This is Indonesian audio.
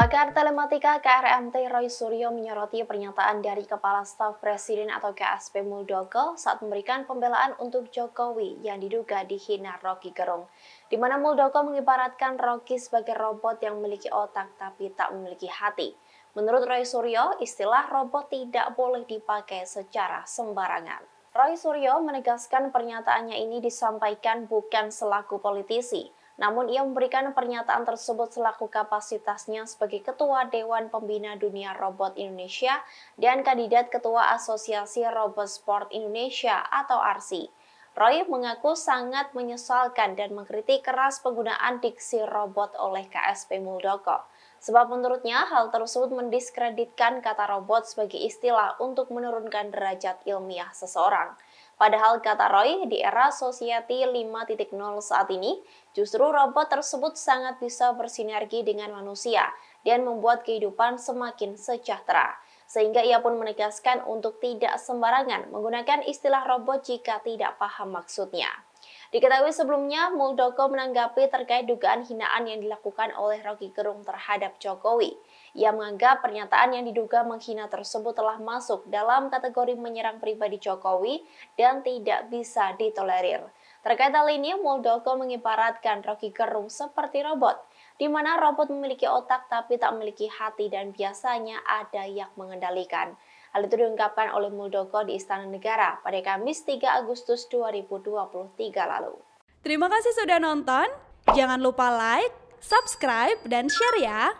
Pakar Telematika KRMT Roy Suryo menyoroti pernyataan dari Kepala Staf Presiden atau KSP Muldoko saat memberikan pembelaan untuk Jokowi yang diduga dihina Rocky Gerung, di mana Muldoko mengibaratkan Rocky sebagai robot yang memiliki otak tapi tak memiliki hati. Menurut Roy Suryo, istilah robot tidak boleh dipakai secara sembarangan. Roy Suryo menegaskan pernyataannya ini disampaikan bukan selaku politisi, namun ia memberikan pernyataan tersebut selaku kapasitasnya sebagai Ketua Dewan Pembina Dunia Robot Indonesia dan kandidat Ketua Asosiasi Robot Sport Indonesia atau ARSI. Roy mengaku sangat menyesalkan dan mengkritik keras penggunaan diksi robot oleh KSP Muldoko. Sebab menurutnya hal tersebut mendiskreditkan kata robot sebagai istilah untuk menurunkan derajat ilmiah seseorang. Padahal kata Roy, di era Society 5.0 saat ini, justru robot tersebut sangat bisa bersinergi dengan manusia dan membuat kehidupan semakin sejahtera. Sehingga ia pun menegaskan untuk tidak sembarangan menggunakan istilah robot jika tidak paham maksudnya. Diketahui sebelumnya, Muldoko menanggapi terkait dugaan hinaan yang dilakukan oleh Rocky Gerung terhadap Jokowi. Ia menganggap pernyataan yang diduga menghina tersebut telah masuk dalam kategori menyerang pribadi Jokowi dan tidak bisa ditolerir. Terkait hal ini, Muldoko mengibaratkan Rocky Gerung seperti robot, di mana robot memiliki otak tapi tak memiliki hati dan biasanya ada yang mengendalikan. Hal itu diungkapkan oleh Muldoko di Istana Negara pada Kamis 3 Agustus 2023 lalu. Terima kasih sudah nonton. Jangan lupa like, subscribe, dan share ya.